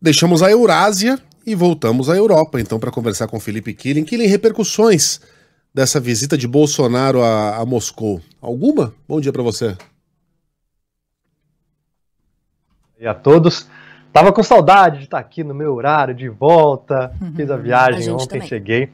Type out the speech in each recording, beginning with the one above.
Deixamos a Eurásia e voltamos à Europa, então, para conversar com Felipe Killing. Killing, repercussões dessa visita de Bolsonaro a, a Moscou. Alguma? Bom dia para você. E a todos. Tava com saudade de estar tá aqui no meu horário, de volta. Uhum. Fiz a viagem a ontem, também. cheguei.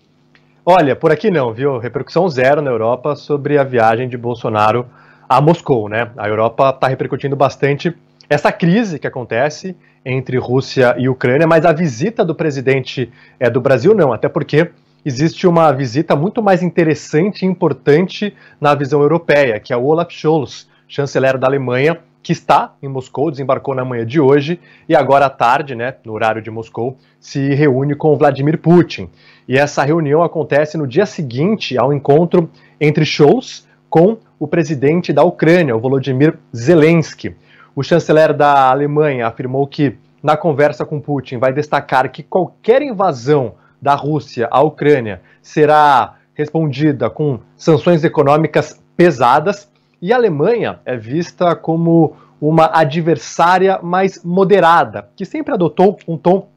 Olha, por aqui não, viu? Repercussão zero na Europa sobre a viagem de Bolsonaro a Moscou, né? A Europa está repercutindo bastante essa crise que acontece entre Rússia e Ucrânia, mas a visita do presidente é, do Brasil não, até porque existe uma visita muito mais interessante e importante na visão europeia, que é o Olaf Scholz, chanceler da Alemanha, que está em Moscou, desembarcou na manhã de hoje e agora à tarde, né, no horário de Moscou, se reúne com Vladimir Putin. E essa reunião acontece no dia seguinte ao encontro entre Scholz com o presidente da Ucrânia, o Volodymyr Zelensky. O chanceler da Alemanha afirmou que na conversa com Putin, vai destacar que qualquer invasão da Rússia à Ucrânia será respondida com sanções econômicas pesadas e a Alemanha é vista como uma adversária mais moderada, que sempre adotou um tom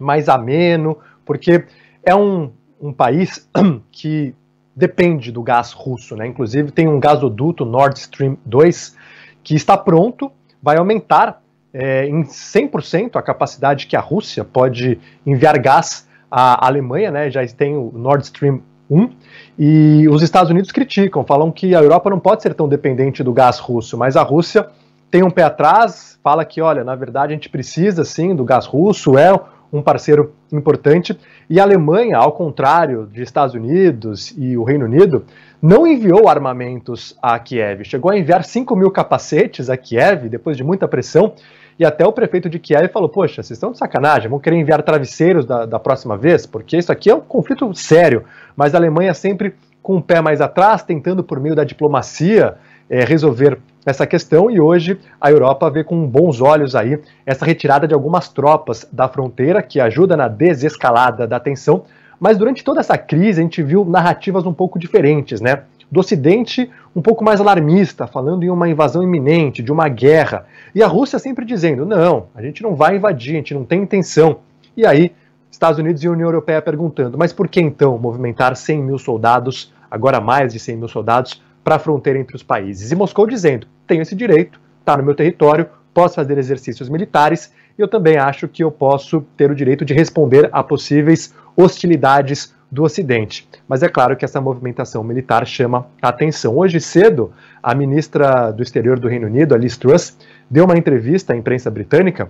mais ameno, porque é um, um país que depende do gás russo, né? Inclusive tem um gasoduto Nord Stream 2 que está pronto, vai aumentar é, em 100% a capacidade que a Rússia pode enviar gás à Alemanha, né? Já tem o Nord Stream 1. E os Estados Unidos criticam, falam que a Europa não pode ser tão dependente do gás russo, mas a Rússia tem um pé atrás, fala que, olha, na verdade a gente precisa sim do gás russo, é um parceiro importante. E a Alemanha, ao contrário de Estados Unidos e o Reino Unido, não enviou armamentos a Kiev. Chegou a enviar 5 mil capacetes a Kiev, depois de muita pressão, e até o prefeito de Kiev falou: Poxa, vocês estão de sacanagem, vão querer enviar travesseiros da, da próxima vez, porque isso aqui é um conflito sério. Mas a Alemanha sempre com o pé mais atrás, tentando por meio da diplomacia é, resolver essa questão e hoje a Europa vê com bons olhos aí essa retirada de algumas tropas da fronteira que ajuda na desescalada da tensão, mas durante toda essa crise a gente viu narrativas um pouco diferentes, né? Do Ocidente, um pouco mais alarmista, falando em uma invasão iminente, de uma guerra. E a Rússia sempre dizendo: não, a gente não vai invadir, a gente não tem intenção. E aí, Estados Unidos e União Europeia perguntando: mas por que então movimentar 100 mil soldados, agora mais de 100 mil soldados, para a fronteira entre os países? E Moscou dizendo: tenho esse direito, está no meu território, posso fazer exercícios militares e eu também acho que eu posso ter o direito de responder a possíveis hostilidades do Ocidente. Mas é claro que essa movimentação militar chama atenção. Hoje cedo, a ministra do Exterior do Reino Unido, Alice Truss, deu uma entrevista à imprensa britânica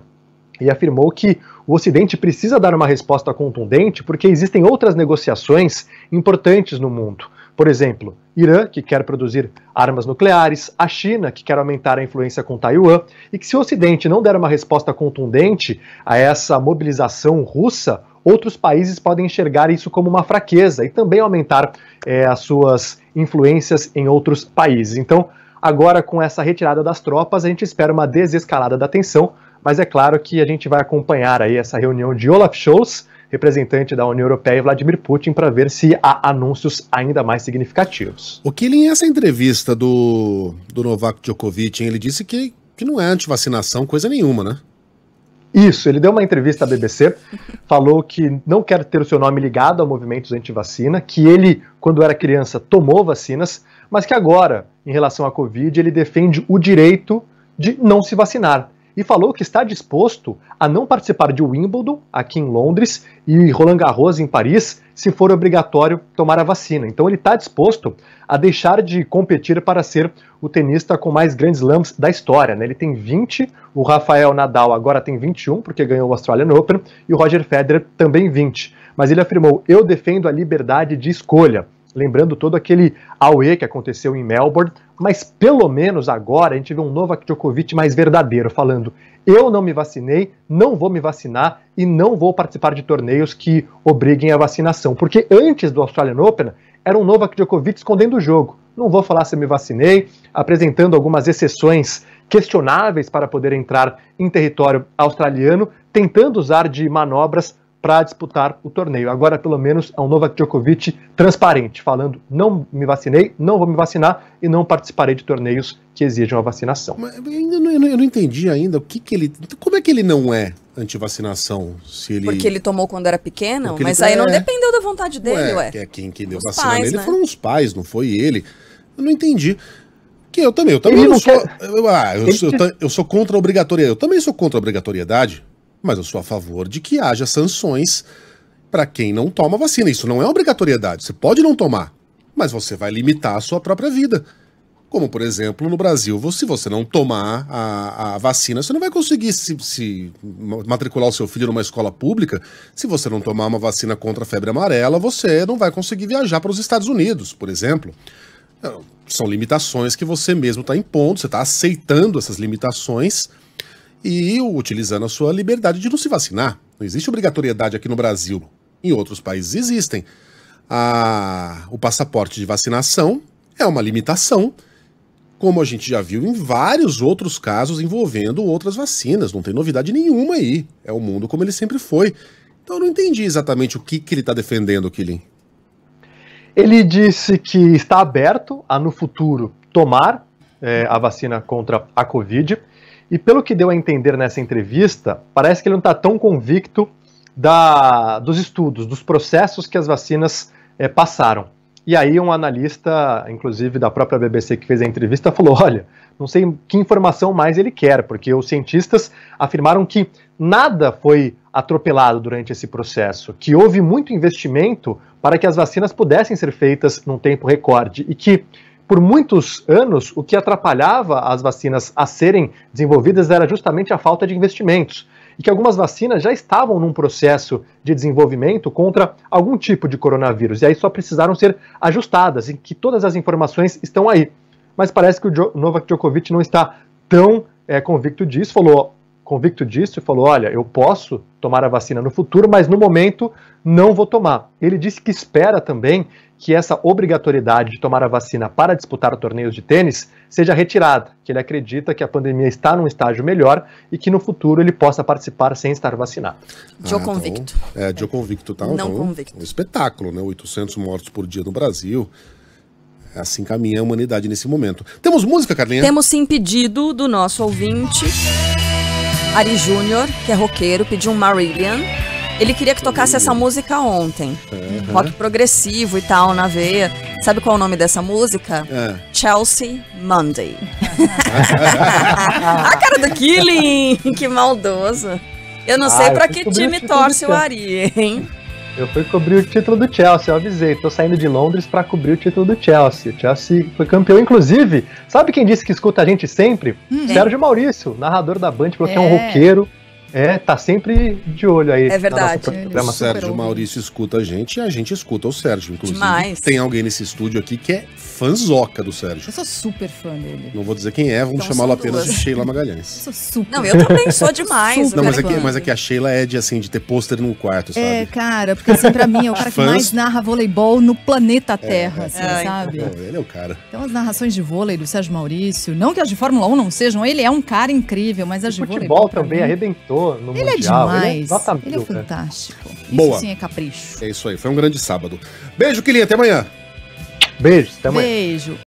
e afirmou que o Ocidente precisa dar uma resposta contundente porque existem outras negociações importantes no mundo. Por exemplo, Irã, que quer produzir armas nucleares, a China, que quer aumentar a influência com Taiwan, e que se o Ocidente não der uma resposta contundente a essa mobilização russa, outros países podem enxergar isso como uma fraqueza e também aumentar é, as suas influências em outros países. Então, agora com essa retirada das tropas, a gente espera uma desescalada da tensão, mas é claro que a gente vai acompanhar aí essa reunião de Olaf Scholz, representante da União Europeia, Vladimir Putin, para ver se há anúncios ainda mais significativos. O em essa entrevista do, do Novak Djokovic, hein, ele disse que, que não é antivacinação coisa nenhuma, né? Isso, ele deu uma entrevista à BBC, falou que não quer ter o seu nome ligado a movimentos anti-vacina, que ele, quando era criança, tomou vacinas, mas que agora, em relação à Covid, ele defende o direito de não se vacinar e falou que está disposto a não participar de Wimbledon, aqui em Londres, e Roland Garros, em Paris, se for obrigatório tomar a vacina. Então ele está disposto a deixar de competir para ser o tenista com mais grandes slams da história. Né? Ele tem 20, o Rafael Nadal agora tem 21, porque ganhou o Australian Open, e o Roger Federer também 20. Mas ele afirmou: Eu defendo a liberdade de escolha lembrando todo aquele auê que aconteceu em Melbourne, mas pelo menos agora a gente vê um Novak Djokovic mais verdadeiro, falando: eu não me vacinei, não vou me vacinar e não vou participar de torneios que obriguem a vacinação. Porque antes do Australian Open, era um Novak Djokovic escondendo o jogo. Não vou falar se eu me vacinei, apresentando algumas exceções questionáveis para poder entrar em território australiano, tentando usar de manobras para disputar o torneio. Agora, pelo menos, é um Novak Djokovic transparente, falando: não me vacinei, não vou me vacinar e não participarei de torneios que exijam a vacinação. Mas eu, não, eu não entendi ainda o que, que ele. Como é que ele não é antivacinação? Se ele... Porque ele tomou quando era pequeno, Porque mas ele... aí não é. dependeu da vontade é dele, ué. ué. Quem, quem deu vacina pais, nele né? foram os pais, não foi ele. Eu não entendi. Que eu também, eu também não sou. Quer... eu, ah, sou eu, eu sou contra a obrigatoriedade. Eu também sou contra a obrigatoriedade mas eu sou a favor de que haja sanções para quem não toma vacina. Isso não é obrigatoriedade. Você pode não tomar, mas você vai limitar a sua própria vida. Como, por exemplo, no Brasil, se você não tomar a, a vacina, você não vai conseguir se, se, matricular o seu filho numa escola pública. Se você não tomar uma vacina contra a febre amarela, você não vai conseguir viajar para os Estados Unidos, por exemplo. São limitações que você mesmo está impondo, você está aceitando essas limitações e utilizando a sua liberdade de não se vacinar. Não existe obrigatoriedade aqui no Brasil. Em outros países existem. A, o passaporte de vacinação é uma limitação, como a gente já viu em vários outros casos envolvendo outras vacinas. Não tem novidade nenhuma aí. É o mundo como ele sempre foi. Então eu não entendi exatamente o que, que ele está defendendo, Killing. Ele disse que está aberto a, no futuro, tomar é, a vacina contra a Covid e pelo que deu a entender nessa entrevista, parece que ele não está tão convicto da, dos estudos, dos processos que as vacinas é, passaram. E aí um analista, inclusive da própria BBC que fez a entrevista, falou: olha, não sei que informação mais ele quer, porque os cientistas afirmaram que nada foi atropelado durante esse processo, que houve muito investimento para que as vacinas pudessem ser feitas num tempo recorde e que por muitos anos, o que atrapalhava as vacinas a serem desenvolvidas era justamente a falta de investimentos, e que algumas vacinas já estavam num processo de desenvolvimento contra algum tipo de coronavírus, e aí só precisaram ser ajustadas, e que todas as informações estão aí. Mas parece que o Novak Djokovic não está tão é, convicto disso, falou convicto disso e falou: Olha, eu posso tomar a vacina no futuro, mas no momento não vou tomar. Ele disse que espera também que essa obrigatoriedade de tomar a vacina para disputar torneios de tênis seja retirada, que ele acredita que a pandemia está num estágio melhor e que no futuro ele possa participar sem estar vacinado. Joe ah, tá convicto. Então, é, Joe convicto, tá? Não então, convicto. Um espetáculo, né? 800 mortos por dia no Brasil é assim caminha a humanidade nesse momento. Temos música, Carlinha? Temos sim pedido do nosso ouvinte. Ari Júnior, que é roqueiro, pediu um Marillion. Ele queria que tocasse essa música ontem. Uhum. Rock progressivo e tal, na veia. Sabe qual é o nome dessa música? É. Chelsea Monday. a cara do Killing! Que maldoso. Eu não ah, sei para que time torce o é. Ari, hein? Eu fui cobrir o título do Chelsea, eu avisei. Tô saindo de Londres para cobrir o título do Chelsea. O Chelsea foi campeão, inclusive. Sabe quem disse que escuta a gente sempre? Uhum. Sérgio Maurício, narrador da Band, falou que é um é. roqueiro é, tá sempre de olho aí. É verdade. o Sérgio ouve. Maurício escuta a gente e a gente escuta o Sérgio, inclusive. Demais. Tem alguém nesse estúdio aqui que é fãzoca do Sérgio. Eu sou super fã dele. Não vou dizer quem é, vamos então, chamá-lo apenas duas. de Sheila Magalhães. Eu sou super. Não, eu também sou demais. Super não, mas é, que, mas é que a Sheila é de, assim, de ter pôster no quarto, é, sabe? É, cara, porque assim, pra mim é o cara que mais narra voleibol no planeta é, Terra, é, assim, é, sabe? Então, ele é o cara. Então as narrações de vôlei do Sérgio Maurício, não que as de Fórmula 1 não sejam, ele é um cara incrível, mas as o de futebol também mim... arrebentou no, ele é Mundial. É demais. Ele é mil, Ele é fantástico. Né? Boa. Isso sim é capricho. É isso aí, foi um grande sábado. Beijo, Quilinha, até amanhã. Beijo, até amanhã. Beijo.